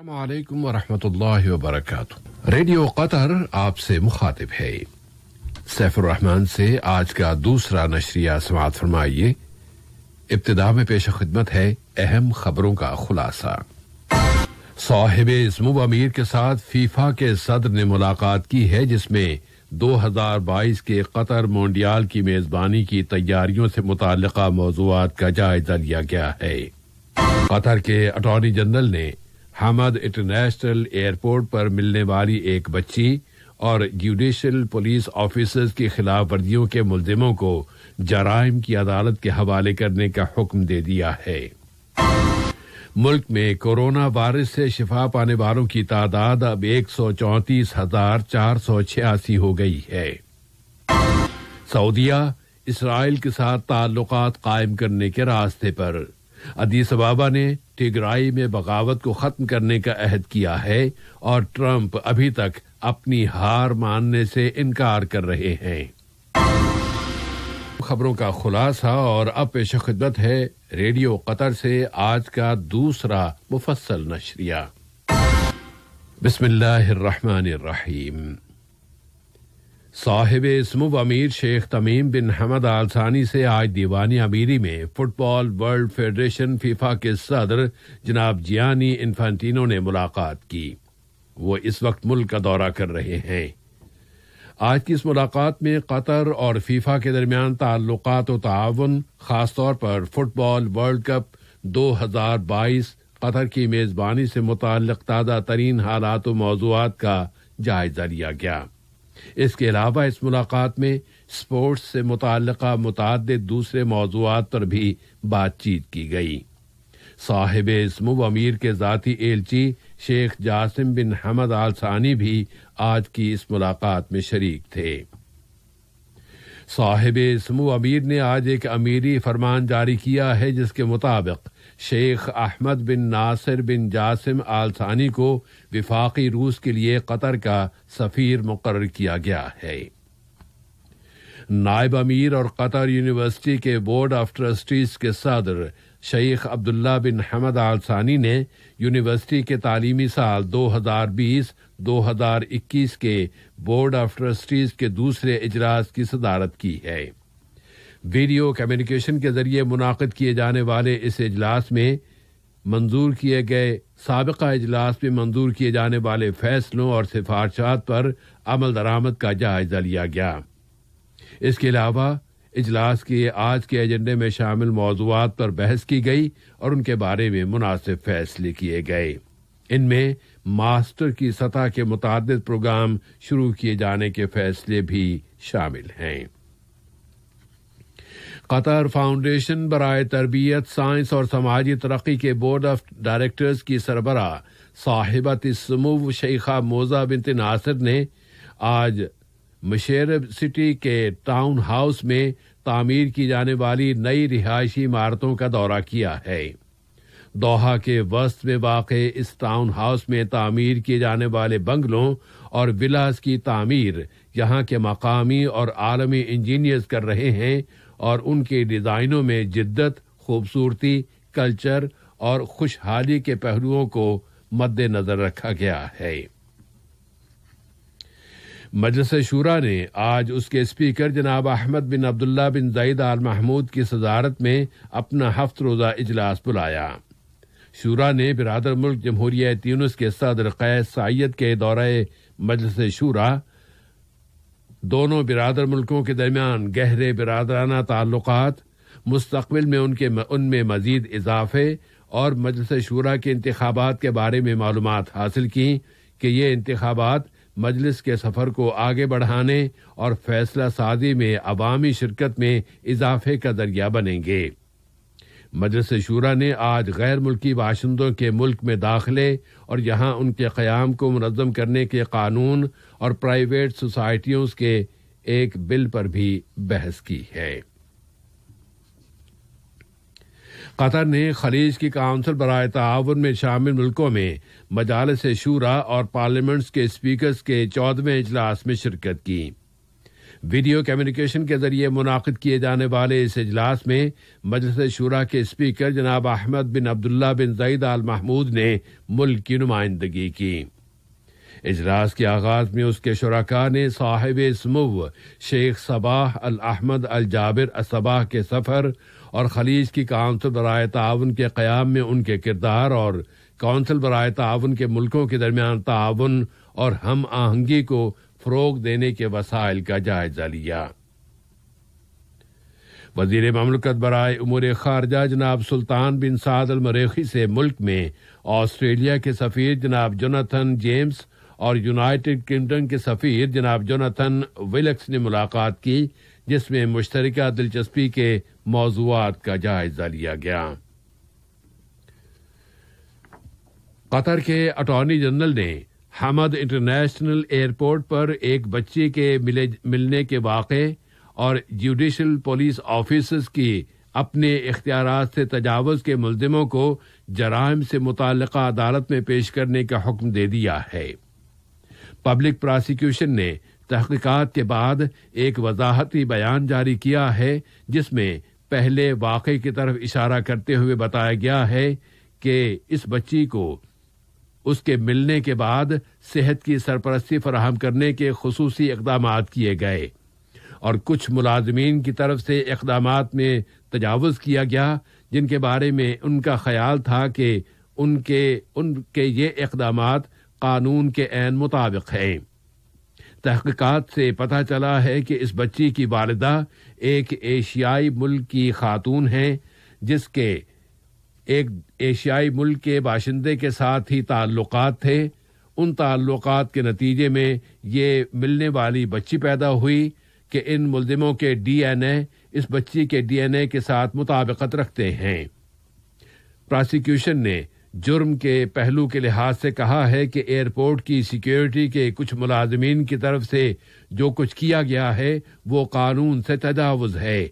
अल्लाम वरहमतुल्लाहि वबरकातु radio Qatar आपसे मुखातिब है सैफुररहमान से आज का दूसरा नशरिया समात फरमाइए इब्तदा में पेश खिदमत है अहम खबरों का खुलासा साहिब इसमूब अमीर के साथ फीफा के सदर ने मुलाकात की है जिसमें 2022 के कतर मोन्डियाल की मेजबानी की तैयारियों से मुतल मौजूद का जायजा लिया गया है कतर के अटॉर्नी जनरल ने हमद इंटरनेशनल एयरपोर्ट पर मिलने वाली एक बच्ची और जुडिशल पुलिस ऑफिसर्स की खिलाफ वर्जियों के मुलजिमों को जराइम की अदालत के हवाले करने का हुक्म दे दिया है मुल्क में कोरोना वायरस से शिफा पाने वालों की तादाद अब एक सौ चौंतीस हजार चार सौ छियासी हो गई है सऊदिया इसराइल के साथ ताल्लुकात कायम करने के रास्ते पर अदीस अबाबा ने टिगराई में बगावत को खत्म करने का अहद किया है और ट्रंप अभी तक अपनी हार मानने से इनकार कर रहे हैं खबरों का खुलासा और अब पेश खिदमत है रेडियो कतर से आज का दूसरा मुफसल नशरिया बिस्मिल्लाहिर्रहमानिर्रहीम साहिब इसमुब अमीर शेख तमीम बिन हमद आलसानी से आज दीवानी अमीरी में फुटबॉल वर्ल्ड फेडरेशन फीफा के सदर जनाब जियानी इन्फेंटिनो ने मुलाकात की वो इस वक्त मुल्क का दौरा कर रहे हैं आज की इस मुलाकात में कतर और फीफा के दरमियान ताल्लुक और ताउन खासतौर पर फुटबॉल वर्ल्ड कप 2022 कतर की मेज़बानी से मुतल ताज़ा तरीन हालात व मौजूद का जायजा लिया गया इसके अलावा इस मुलाकात में स्पोर्ट्स से मुतल मुतद दूसरे मौजूद पर भी बातचीत की गई साहिब इसम अमीर के ज़ाती एलची शेख जासिम बिन हमद आल सानी भी आज की इस मुलाकात में शरीक थे साहिब इसमु अमीर ने आज एक अमीरी फरमान जारी किया है जिसके मुताबिक शेख अहमद बिन नासिर बिन जासिम आल सानी को विफाकी रूस के लिए कतर का सफ़ीर मुकर किया गया है नायब अमीर और कतर यूनिवर्सिटी के बोर्ड ऑफ ट्रस्टीज के सदर शेख अब्दुल्ला बिन हमद सानी ने यूनिवर्सिटी के तालीमी साल 2020-2021 के बोर्ड ऑफ ट्रस्टीज के दूसरे इजलास की सदारत की है वीडियो कम्युनिकेशन के जरिए मुनद किए जाने वाले इस इजलास में मंजूर किए गए सबका इजलास में मंजूर किए जाने वाले फैसलों और सिफारशात पर अमल दरामद का जायजा लिया गया इसके अलावा इजलास के आज के एजेंडे में शामिल मौजूद पर बहस की गई और उनके बारे में मुनासिब फैसले किए गए इनमें मास्टर की सतह के मुतद प्रोग्राम शुरू किए जाने के फैसले भी शामिल हैं कतर फाउंडेशन बरए तरबियत साइंस और समाजी तरक्की के बोर्ड ऑफ डायरेक्टर्स की सरबरा साहिबत समूव शेखा मोजा बिनत नासिर ने आज मशेर सिटी के टाउन हाउस में तामीर की जाने वाली नई रिहायशी इमारतों का दौरा किया है दोहा के वस्त में वाक़ इस टाउन हाउस में तामीर किए जाने वाले बंगलों और विलास की तामीर यहाँ के मकामी और आलमी इंजीनियर्स कर रहे हैं और उनके डिजाइनों में जिद्दत खूबसूरती कल्चर और खुशहाली के पहलुओं को मद्देनजर रखा गया है मजलिस शूरा ने आज उसके स्पीकर जनाब अहमद बिन अब्दुल्ला बिन जईद आल महमूद की सदारत में अपना हफ्त रोज़ा इजलास बुलाया शूरा ने बिरादर मुल्क जमहूरिया तीनस के सदर कैद सैयद के दौरे मजलिस शूरा दोनों बिरादर मुल्कों के दरमियान गहरे बिरादराना ताल्लुक मुस्तबिल में उनके उनमें मजीद इजाफे और मजलस शुरा के इंतबात के बारे में मालूम हासिल की कि ये इंतबात मजलिस के सफ़र को आगे बढ़ाने और फैसला साजी में अवामी शिरकत में इजाफे का जरिया बनेंगे मजलस शुरा ने आज गैर मुल्की बाशिंदों के मुल्क में दाखिले और यहाँ उनके क़्याम को मनज़म करने के कानून और प्राइवेट सोसाइटियों के एक बिल पर भी बहस की है कतर ने खलीज की काउंसिल बरए तावन में शामिल मुल्कों में मजालस शूरा और पार्लियामेंट्स के स्पीकर्स के चौदहवें इजलास में शिरकत की वीडियो कम्युनिकेशन के जरिए मुनद किए जाने वाले इस अजलास में मजलस शूरा के स्पीकर जनाब अहमद बिन अब्दुल्ला बिन जईद अल महमूद ने मुल्क की नुमाइंदगी की इजलास के आगाज में उसके शुरा ने साहिब समव शेख Sabah Al Ahmad Al Jaber Assabah के सफ़र और खलीज की काउंसिल बरए ताउन के क़्याम में उनके किरदार और कौंसिल बरए ताउन के मुल्कों के दरमियान ताउन और हम आहंगी को फ़रोग देने के वसाइल का जायजा लिया वजीर ममलकत बरए उमूर खारजा जनाब सुल्तान बिन साद अलमरेखी से मुल्क में ऑस्ट्रेलिया के सफ़ीर जनाब जोनाथन जेम्स और यूनाइटेड किंगडम के सफ़ीर जनाब जोनाथन विलक्स ने मुलाकात की जिसमें मुश्तर दिलचस्पी के मौजूद का जायजा लिया गया कतर के अटॉर्नी जनरल ने हमद इंटरनेशनल एयरपोर्ट पर एक बच्चे के मिले मिलने के वाक़े और जुडिशल पुलिस ऑफिसर्स की अपने इख्तियार से तजावज़ के मुलजमों को जराइम से मुतल अदालत में पेश करने का हुक्म दे दिया है पब्लिक प्रोसिक्यूशन ने तहकीकात के बाद एक वजाहती बयान जारी किया है जिसमें पहले वाकई की तरफ इशारा करते हुए बताया गया है कि इस बच्ची को उसके मिलने के बाद सेहत की सरपरस्ती फराहम करने के खसूस इकदाम किए गए और कुछ मुलाजमीन की तरफ से इकदाम में तजावज़ किया गया जिनके बारे में उनका ख्याल था कि उनके उनके ये इकदाम कानून के एन मुताबिक है तहकीकात से पता चला है कि इस बच्ची की वालदा एक एशियाई मुल्क की खातून है जिसके एक एशियाई मुल्क के बाशिंदे के साथ ही ताल्लुक थे उन ताल्लुक के नतीजे में ये मिलने वाली बच्ची पैदा हुई कि इन मुलजमों के डी एन ए इस बच्ची के डी एन ए के साथ मुताबिकत रखते हैं प्रोसिक्यूशन ने जुर्म के पहलू के लिहाज से कहा है कि एयरपोर्ट की सिक्योरिटी के कुछ मुलाजमीन की तरफ से जो कुछ किया गया है वो कानून से तजावज है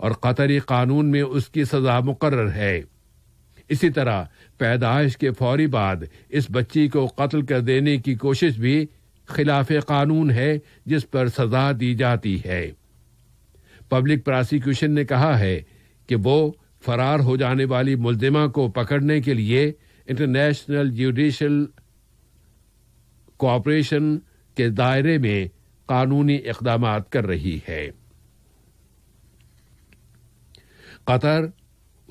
और कतरी कानून में उसकी सजा मुकर है इसी तरह पैदाइश के फौरी बाद इस बच्ची को कत्ल कर देने की कोशिश भी खिलाफ कानून है जिस पर सजा दी जाती है पब्लिक प्रोसिक्यूशन ने कहा है कि वो फरार हो जाने वाली मुलजिमा को पकड़ने के लिए इंटरनेशनल जुडिशल कोऑपरेशन के दायरे में कानूनी इकदाम कर रही है कतर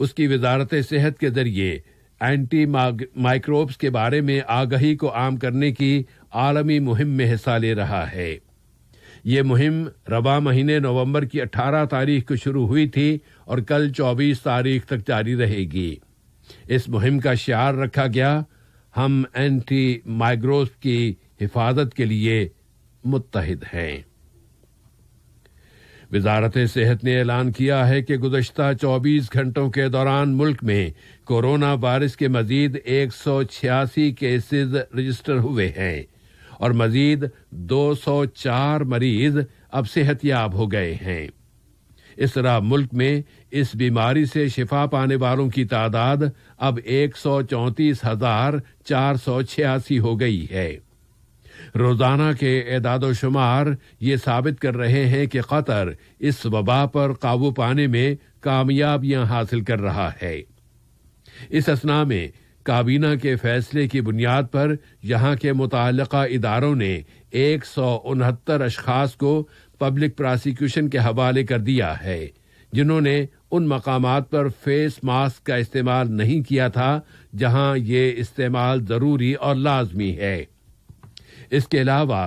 उसकी वजारत सेहत के जरिए एंटी माइक्रोब्स के बारे में आगही को आम करने की आलमी मुहिम में हिस्सा ले रहा है ये मुहिम रवा महीने नवंबर की 18 तारीख को शुरू हुई थी और कल 24 तारीख तक जारी रहेगी इस मुहिम का शार रखा गया हम एंटी माइग्रोस की हिफाजत के लिए मुतहद हैं वजारत सेहत ने ऐलान किया है कि गुजशत 24 घंटों के दौरान मुल्क में कोरोना वायरस के मजीद एक सौ छियासी केसेज रजिस्टर हुए हैं और मजीद 204 मरीज अब सेहत याब हो गए हैं इस तरह मुल्क में इस बीमारी से शिफा पाने वालों की तादाद अब एक हजार चार सौ छियासी हो गई है रोजाना के एदाद शुमार ये साबित कर रहे हैं कि कतर इस वबा पर काबू पाने में कामयाबियां हासिल कर रहा है इस असना में काबीना के फैसले की बुनियाद पर यहाँ के मुतल इदारों ने एक सौ उनहत्तर अशखास को पब्लिक प्रोसिक्यूशन के हवाले कर दिया है जिन्होंने उन मकाम पर फेस मास्क का इस्तेमाल नहीं किया था जहाँ ये इस्तेमाल ज़रूरी और लाजमी है इसके अलावा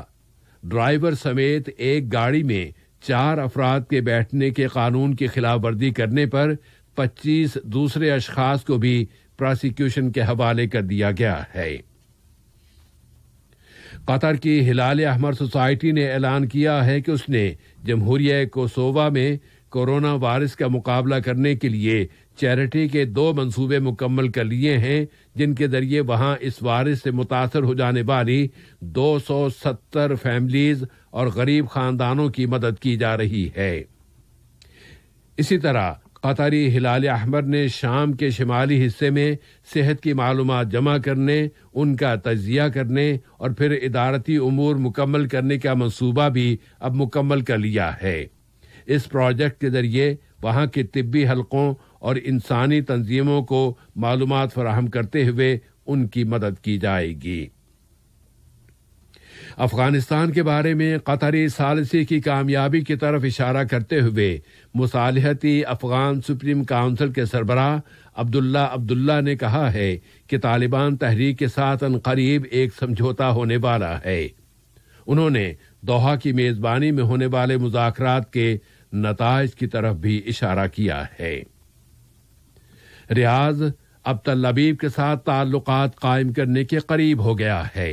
ड्राइवर समेत एक गाड़ी में चार अफराद के बैठने के कानून की खिलाफ करने पर पच्चीस दूसरे अशखास को भी प्रोसिक्यूशन के हवाले कर दिया गया है कतर की हिलाल अहमर सोसाइटी ने ऐलान किया है कि उसने जमहूरिया कोसोवा में कोरोना वायरस का मुकाबला करने के लिए चैरिटी के दो मंसूबे मुकम्मल कर लिए हैं जिनके जरिए वहां इस वायरस से मुतासर हो जाने वाली 270 फैमिलीज और गरीब खानदानों की मदद की जा रही है इसी तरह कतारी हिलाल अहमर ने शाम के शिमाली हिस्से में सेहत की मालूम जमा करने उनका तजिया करने और फिर इदारती अमूर मुकम्मल करने का मनसूबा भी अब मुकम्मल कर लिया है इस प्रोजेक्ट के ज़रिए वहाँ के तबी हलकों और इंसानी तंजीमों को मालूम फराहम करते हुए उनकी मदद की जाएगी अफगानिस्तान के बारे में कतरी सालसी की कामयाबी की तरफ इशारा करते हुए मुसालहती अफगान सुप्रीम काउंसिल के सरबरा अब्दुल्ला अब्दुल्ला ने कहा है कि तालिबान तहरीक के साथ अनकरीब एक समझौता होने वाला है उन्होंने दोहा की मेजबानी में होने वाले मुजाकरात के नतज की तरफ भी इशारा किया है रियाज अब तल अबीब के साथ ताल्लुक कायम करने के करीब हो गया है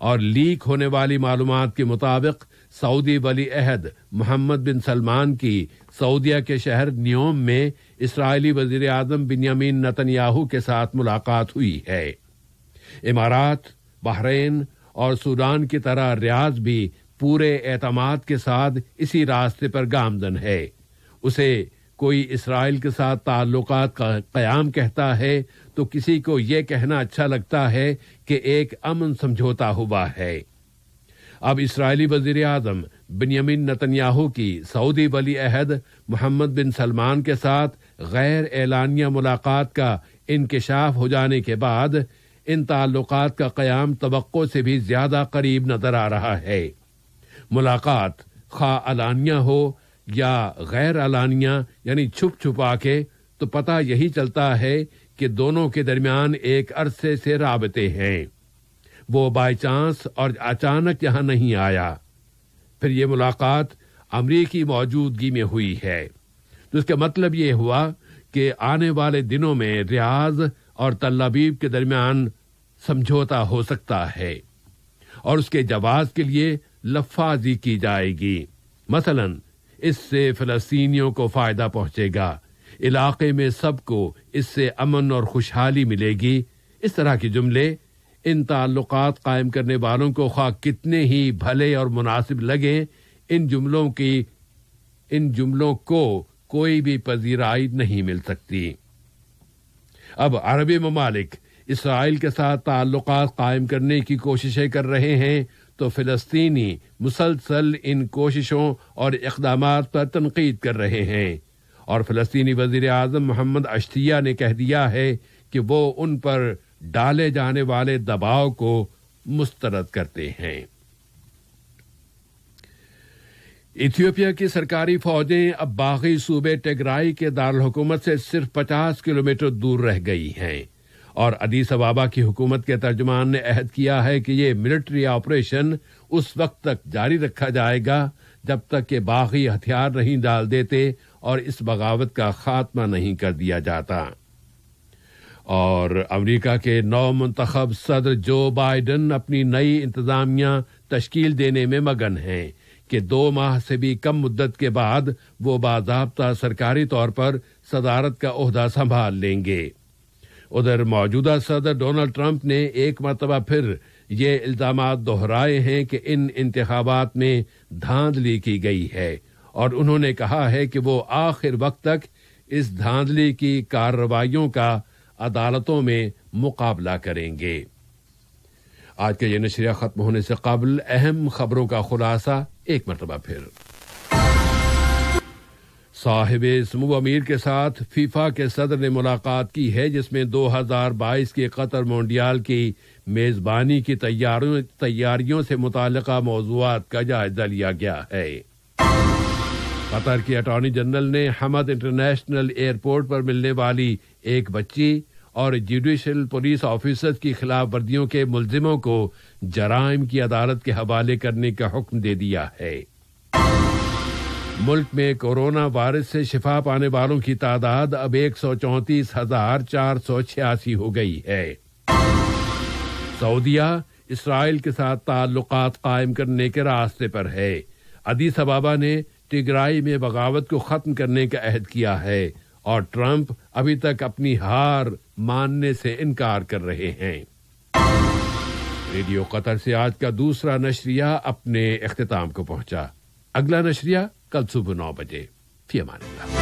और लीक होने वाली मालूम के मुताबिक सऊदी वली अहद मोहम्मद बिन सलमान की सऊदिया के शहर न्योम में इसराइली वजीर आजम बिनयामीन नतनयाहू के साथ मुलाकात हुई है इमारात बहरेन और सूडान की तरह रियाज भी पूरे एतमाद के साथ इसी रास्ते पर गामजन है उसे कोई इसराइल के साथ ताल्लुक का क़याम कहता है तो किसी को ये कहना अच्छा लगता है कि एक अमन समझौता हुआ है अब इसराइली वजीर अजम बिनयमिन नतन्याहू की सऊदी वली अहद मोहम्मद बिन सलमान के साथ गैर एलानिया मुलाकात का इंकशाफ हो जाने के बाद इन ताल्लुक का क़याम तो से भी ज़्यादा करीब नज़र आ रहा है मुलाकात खा अलानिया हो या गैर अलानिया यानी छुप छुपा के तो पता यही चलता है कि दोनों के दरमियान एक अरसे से राबते हैं वो बाई चांस और अचानक यहां नहीं आया फिर ये मुलाकात अमरीकी मौजूदगी में हुई है तो इसका मतलब ये हुआ कि आने वाले दिनों में रियाज और तल्लाबीब के दरमियान समझौता हो सकता है और उसके जवाब के लिए लफाजी की जाएगी मसलन इससे फ़लस्तीनियों को फ़ायदा पहुंचेगा इलाके में सबको इससे अमन और खुशहाली मिलेगी इस तरह के जुमले इन ताल्लुक कायम करने वालों को खा कितने ही भले और मुनासिब लगे इन जुमलों की इन जुमलों को कोई भी पजीराई नहीं मिल सकती अब अरबी ममालिक इसराइल के साथ ताल्लुक कायम करने की कोशिशें कर रहे हैं तो फ़िलस्तीनी मुसलसल इन कोशिशों और इकदाम पर तनकीद कर रहे हैं और फ़लस्तनी वजीर अजम मोहम्मद अश्तिया ने कह दिया है कि वो उन पर डाले जाने वाले दबाव को मुस्तरद करते हैं इथियोपिया की सरकारी फौजें अब बागी सूबे टेगराई के दारकूमत से सिर्फ पचास किलोमीटर दूर रह गई हैं और अदीस अबाबा की हुकूमत के तर्जमान ने अहद किया है कि ये मिलिट्री ऑपरेशन उस वक्त तक जारी रखा जाएगा जब तक के बागी हथियार नहीं डाल देते और इस बगावत का खात्मा नहीं कर दिया जाता और अमेरिका के नौ मंतखब सदर जो बाइडन अपनी नई इंतजामिया तश्कील देने में मगन हैं कि दो माह से भी कम मुद्दत के बाद वो बाबा सरकारी तौर पर सदारत का अहदा संभाल लेंगे उधर मौजूदा सदर डोनाल्ड ट्रंप ने एक मरतबा फिर ये इल्जाम दोहराए हैं कि इन इंतबात में धांधली की गई है और उन्होंने कहा है कि वो आखिर वक्त तक इस धांधली की कार्रवाइयों का अदालतों में मुकाबला करेंगे आज के ये नशरिया खत्म होने से कबल अहम खबरों का खुलासा एक मरतबा फिर साहिब समूह अमीर के साथ फीफा के सदर ने मुलाकात की है जिसमें 2022 के कतर मोंडियाल की मेज़बानी की तैयारियों तैयारियों से मुतल मौजूद का जायजा लिया गया है कतर की अटॉर्नी जनरल ने हमद इंटरनेशनल एयरपोर्ट पर मिलने वाली एक बच्ची और जुडिशल पुलिस ऑफिसर्स की खिलाफ वर्दियों के मुलजिमों को जराइम की अदालत के हवाले करने का हुक्म दे दिया है मुल्क में कोरोना वायरस से शिफा पाने वालों की तादाद अब एक सौ चौंतीस हजार चार सौ छियासी हो गई है सऊदिया इसराइल के साथ ताल्लुक कायम करने के रास्ते पर है अदी सबाबा ने टिगराई में बगावत को खत्म करने का अहद किया है और ट्रंप अभी तक अपनी हार मानने से इनकार कर रहे हैं रेडियो कतर से आज का दूसरा नशरिया अपने अख्ताम को पहुंचा अगला नशरिया ganz so benar på det firmaet.